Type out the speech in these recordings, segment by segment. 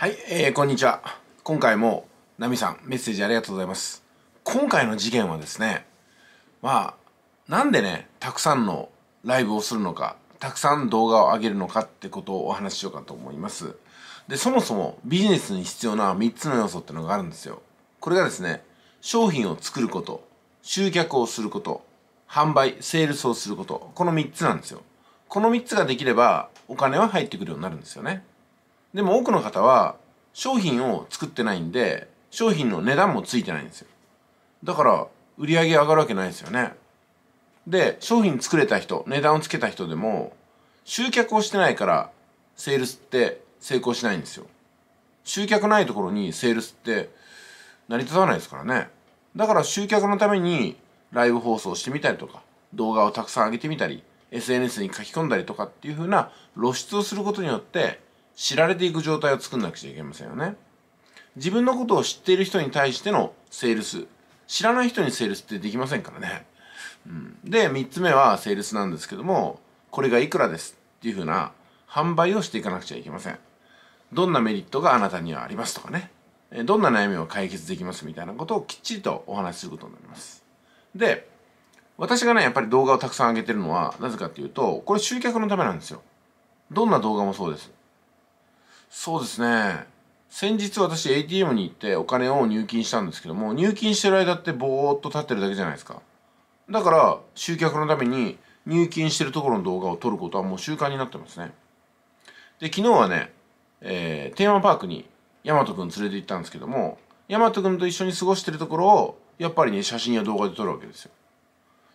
はい、えー、こんにちは。今回も、ナミさん、メッセージありがとうございます。今回の事件はですね、まあ、なんでね、たくさんのライブをするのか、たくさん動画を上げるのかってことをお話ししようかと思います。で、そもそもビジネスに必要な3つの要素ってのがあるんですよ。これがですね、商品を作ること、集客をすること、販売、セールスをすること、この3つなんですよ。この3つができれば、お金は入ってくるようになるんですよね。でも多くの方は商品を作ってないんで商品の値段もついてないんですよだから売り上げ上がるわけないですよねで商品作れた人値段をつけた人でも集客をしてないからセールスって成功しないんですよ集客ないところにセールスって成り立たないですからねだから集客のためにライブ放送してみたりとか動画をたくさん上げてみたり SNS に書き込んだりとかっていうふうな露出をすることによって知られていく状態を作んなくちゃいけませんよね。自分のことを知っている人に対してのセールス。知らない人にセールスってできませんからね。うん、で、3つ目はセールスなんですけども、これがいくらですっていうふうな販売をしていかなくちゃいけません。どんなメリットがあなたにはありますとかね。どんな悩みを解決できますみたいなことをきっちりとお話しすることになります。で、私がね、やっぱり動画をたくさん上げてるのは、なぜかっていうと、これ集客のためなんですよ。どんな動画もそうです。そうですね先日私 ATM に行ってお金を入金したんですけども入金してる間ってぼーっと立ってるだけじゃないですかだから集客のために入金してるところの動画を撮ることはもう習慣になってますねで昨日はね、えー、テーマパークにヤマトくん連れて行ったんですけどもヤマトくんと一緒に過ごしてるところをやっぱりね写真や動画で撮るわけですよ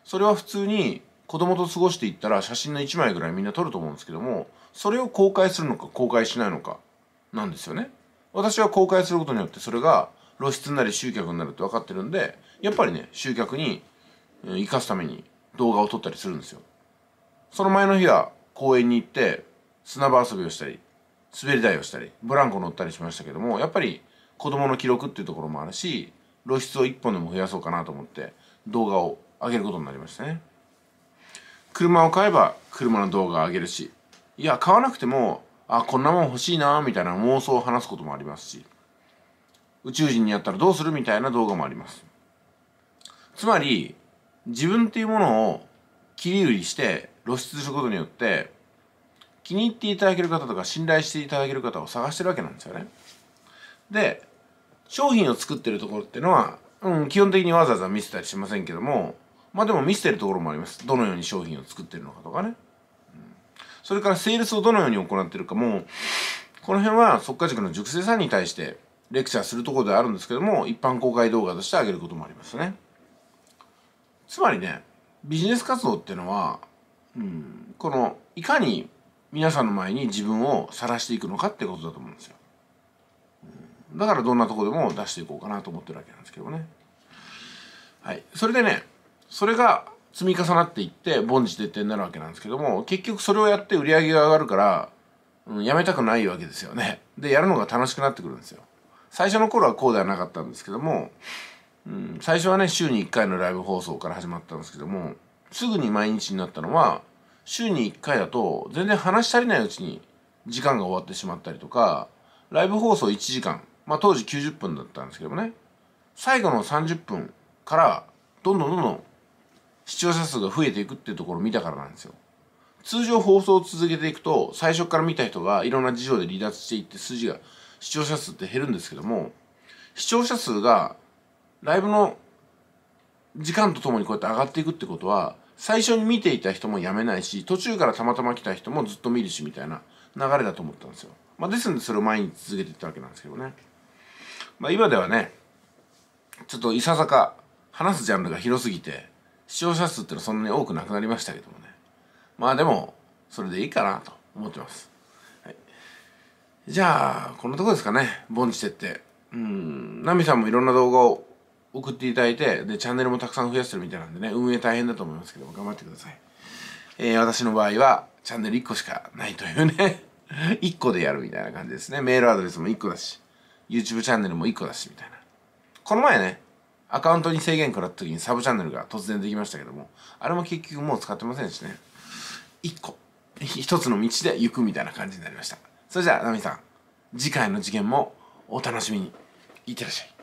それは普通に子供と過ごしていったら写真の1枚ぐらいみんな撮ると思うんですけどもそれを公開するのか公開しないのかなんですよね私は公開することによってそれが露出なり集客になるって分かってるんでやっぱりね集客に生かすために動画を撮ったりするんですよその前の日は公園に行って砂場遊びをしたり滑り台をしたりブランコ乗ったりしましたけどもやっぱり子供の記録っていうところもあるし露出を1本でも増やそうかなと思って動画を上げることになりましたね車を買えば車の動画を上げるし、いや、買わなくても、あ、こんなもん欲しいな、みたいな妄想を話すこともありますし、宇宙人にやったらどうするみたいな動画もあります。つまり、自分っていうものを切り売りして露出することによって、気に入っていただける方とか信頼していただける方を探してるわけなんですよね。で、商品を作ってるところっていうのは、うん、基本的にわざわざ見せたりしませんけども、まあでも見せてるところもありますどのように商品を作ってるのかとかね、うん、それからセールスをどのように行ってるかもこの辺は即価塾の塾生さんに対してレクチャーするところではあるんですけども一般公開動画としてあげることもありますねつまりねビジネス活動っていうのは、うん、このいかに皆さんの前に自分を晒していくのかってことだと思うんですよ、だからどんなとこでも出していこうかなと思ってるわけなんですけどねはいそれでねそれが積み重なっていって凡事徹底になるわけなんですけども結局それをやって売り上げが上がるから、うん、やめたくないわけですよねでやるのが楽しくなってくるんですよ最初の頃はこうではなかったんですけども、うん、最初はね週に1回のライブ放送から始まったんですけどもすぐに毎日になったのは週に1回だと全然話し足りないうちに時間が終わってしまったりとかライブ放送1時間まあ当時90分だったんですけどもね最後の30分からどんどんどんどん視聴者数が増えていくっていうところを見たからなんですよ通常放送を続けていくと最初から見た人がいろんな事情で離脱していって数字が視聴者数って減るんですけども視聴者数がライブの時間とともにこうやって上がっていくってことは最初に見ていた人もやめないし途中からたまたま来た人もずっと見るしみたいな流れだと思ったんですよ、まあ、ですんでそれを毎日続けていったわけなんですけどね、まあ、今ではねちょっといささか話すジャンルが広すぎて視聴者数ってのはそんなに多くなくなりましたけどもねまあでもそれでいいかなと思ってます、はい、じゃあこのとこですかねボンチてってうんナミさんもいろんな動画を送っていただいてでチャンネルもたくさん増やしてるみたいなんでね運営大変だと思いますけども頑張ってください、えー、私の場合はチャンネル1個しかないというね1 個でやるみたいな感じですねメールアドレスも1個だし YouTube チャンネルも1個だしみたいなこの前ねアカウントに制限食らった時にサブチャンネルが突然できましたけども、あれも結局もう使ってませんしね。一個、一つの道で行くみたいな感じになりました。それじゃあ、ナミさん、次回の事件もお楽しみに。いってらっしゃい。